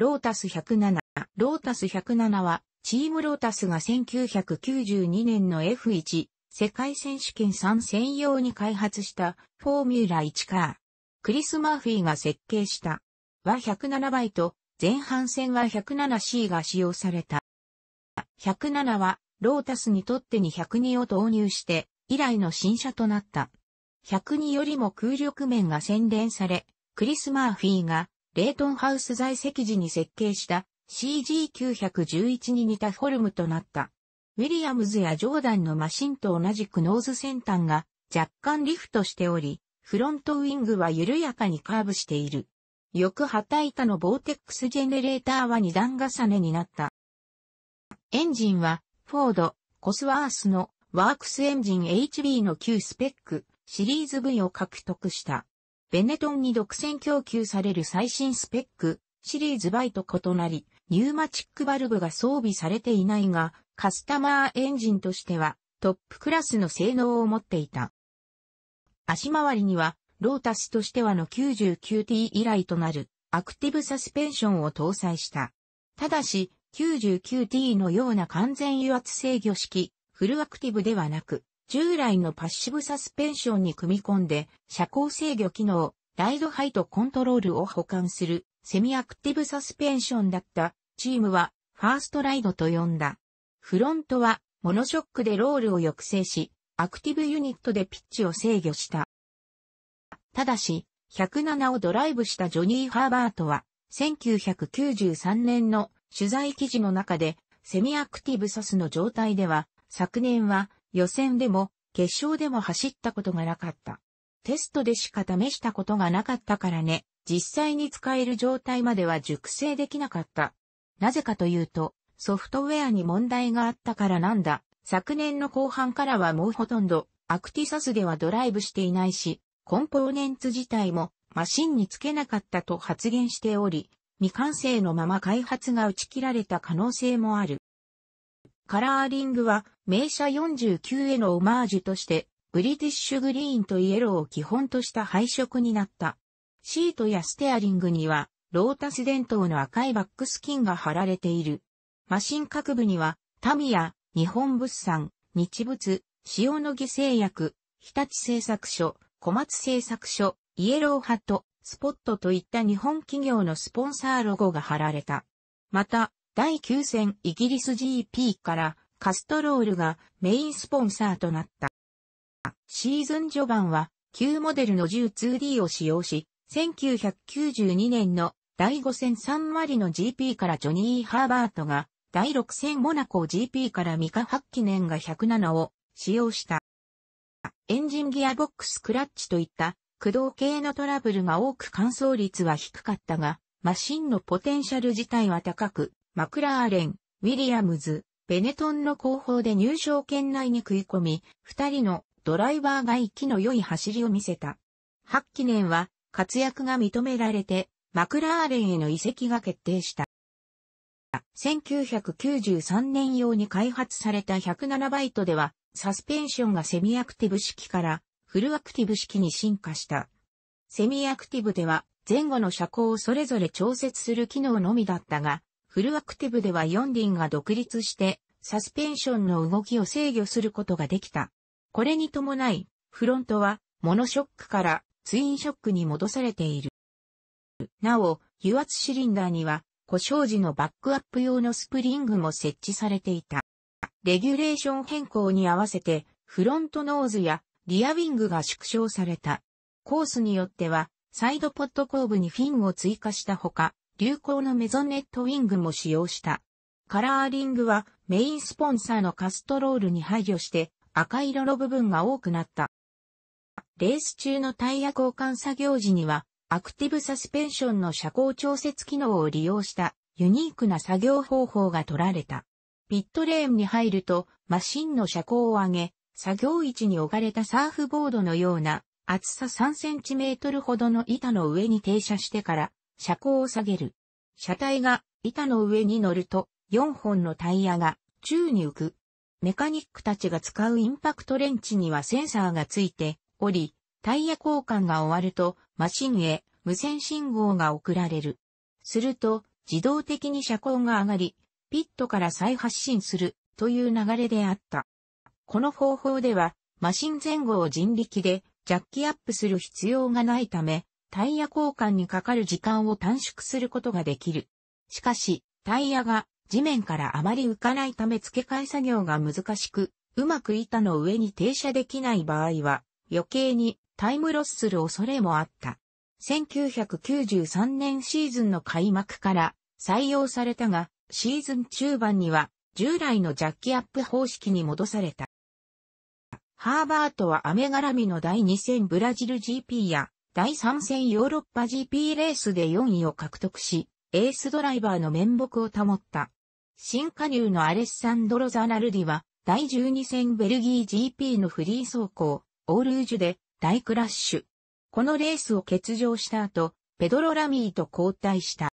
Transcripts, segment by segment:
ロータス107。ロータス107は、チームロータスが1992年の F1 世界選手権3専用に開発したフォーミュラ1カー。クリス・マーフィーが設計したは107倍と前半戦は 107C が使用された。107はロータスにとって202を投入して以来の新車となった。102よりも空力面が洗練され、クリス・マーフィーがレイトンハウス在籍時に設計した CG911 に似たフォルムとなった。ウィリアムズやジョーダンのマシンと同じくノーズ先端が若干リフトしており、フロントウィングは緩やかにカーブしている。翼旗板のボーテックスジェネレーターは2段重ねになった。エンジンは、フォード、コスワースのワークスエンジン HB の旧スペックシリーズ V を獲得した。ベネトンに独占供給される最新スペック、シリーズイと異なり、ニューマチックバルブが装備されていないが、カスタマーエンジンとしてはトップクラスの性能を持っていた。足回りには、ロータスとしてはの 99T 以来となるアクティブサスペンションを搭載した。ただし、99T のような完全油圧制御式、フルアクティブではなく、従来のパッシブサスペンションに組み込んで、車高制御機能、ライドハイトコントロールを補完するセミアクティブサスペンションだったチームはファーストライドと呼んだ。フロントはモノショックでロールを抑制し、アクティブユニットでピッチを制御した。ただし、107をドライブしたジョニー・ハーバートは、1993年の取材記事の中で、セミアクティブサスの状態では、昨年は予選でも、決勝でも走ったことがなかった。テストでしか試したことがなかったからね、実際に使える状態までは熟成できなかった。なぜかというと、ソフトウェアに問題があったからなんだ。昨年の後半からはもうほとんど、アクティサスではドライブしていないし、コンポーネンツ自体もマシンにつけなかったと発言しており、未完成のまま開発が打ち切られた可能性もある。カラーリングは、名車49へのオマージュとして、ブリティッシュグリーンとイエローを基本とした配色になった。シートやステアリングには、ロータス伝統の赤いバックスキンが貼られている。マシン各部には、タミヤ、日本物産、日物、塩野義製薬、日立製作所、小松製作所、イエローハット、スポットといった日本企業のスポンサーロゴが貼られた。また、第9戦イギリス GP からカストロールがメインスポンサーとなった。シーズン序盤は旧モデルの 10-2D を使用し、1992年の第5戦サ割の GP からジョニー・ハーバートが、第6戦モナコ GP からミカ・ハッキネンが107を使用した。エンジンギアボックスクラッチといった駆動系のトラブルが多く乾燥率は低かったが、マシンのポテンシャル自体は高く、マクラーレン、ウィリアムズ、ベネトンの後方で入賞圏内に食い込み、二人のドライバーが息の良い走りを見せた。八記念は活躍が認められて、マクラーレンへの移籍が決定した。1993年用に開発された107バイトでは、サスペンションがセミアクティブ式からフルアクティブ式に進化した。セミアクティブでは前後の車高をそれぞれ調節する機能のみだったが、フルアクティブでは4輪が独立して、サスペンションの動きを制御することができた。これに伴い、フロントは、モノショックからツインショックに戻されている。なお、油圧シリンダーには、故障時のバックアップ用のスプリングも設置されていた。レギュレーション変更に合わせて、フロントノーズやリアウィングが縮小された。コースによっては、サイドポット後部にフィンを追加したほか、流行のメゾネットウィングも使用した。カラーリングはメインスポンサーのカストロールに配慮して赤色の部分が多くなった。レース中のタイヤ交換作業時にはアクティブサスペンションの車高調節機能を利用したユニークな作業方法が取られた。ピットレーンに入るとマシンの車高を上げ、作業位置に置かれたサーフボードのような厚さ3センチメートルほどの板の上に停車してから車高を下げる。車体が板の上に乗ると、4本のタイヤが宙に浮く。メカニックたちが使うインパクトレンチにはセンサーがついており、タイヤ交換が終わると、マシンへ無線信号が送られる。すると、自動的に車高が上がり、ピットから再発進するという流れであった。この方法では、マシン前後を人力でジャッキアップする必要がないため、タイヤ交換にかかる時間を短縮することができる。しかし、タイヤが地面からあまり浮かないため付け替え作業が難しく、うまく板の上に停車できない場合は、余計にタイムロスする恐れもあった。1993年シーズンの開幕から採用されたが、シーズン中盤には従来のジャッキアップ方式に戻された。ハーバートは雨絡みの第2戦ブラジル GP や第3戦ヨーロッパ GP レースで4位を獲得し、エースドライバーの面目を保った。新加入のアレッサンドロ・ザナルディは、第12戦ベルギー GP のフリー走行、オールージュで大クラッシュ。このレースを欠場した後、ペドロ・ラミーと交代した。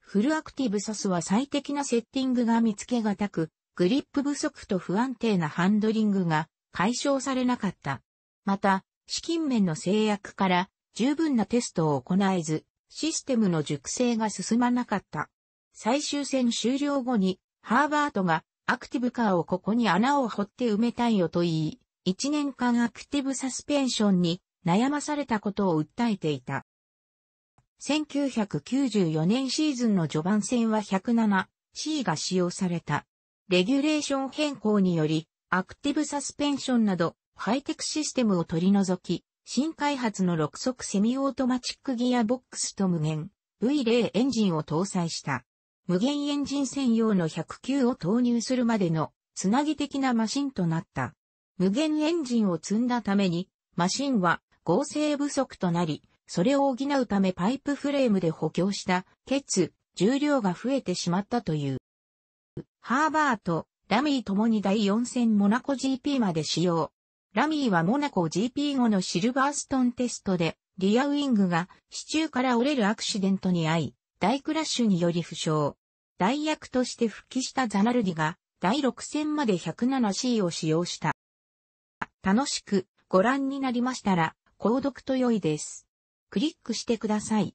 フルアクティブサスは最適なセッティングが見つけがたく、グリップ不足と不安定なハンドリングが解消されなかった。また、資金面の制約から十分なテストを行えず、システムの熟成が進まなかった。最終戦終了後に、ハーバートがアクティブカーをここに穴を掘って埋めたいよと言い、1年間アクティブサスペンションに悩まされたことを訴えていた。1994年シーズンの序盤戦は 107C が使用された。レギュレーション変更により、アクティブサスペンションなどハイテクシステムを取り除き、新開発の6速セミオートマチックギアボックスと無限 V0 エンジンを搭載した。無限エンジン専用の109を投入するまでのつなぎ的なマシンとなった。無限エンジンを積んだために、マシンは合成不足となり、それを補うためパイプフレームで補強した、ケツ、重量が増えてしまったという。ハーバーとラミーともに第4戦モナコ GP まで使用。ラミーはモナコ GP 後のシルバーストンテストで、リアウィングが支柱から折れるアクシデントに遭い、大クラッシュにより負傷。代役として復帰したザナルディが、第6戦まで 107C を使用した。楽しくご覧になりましたら、購読と良いです。クリックしてください。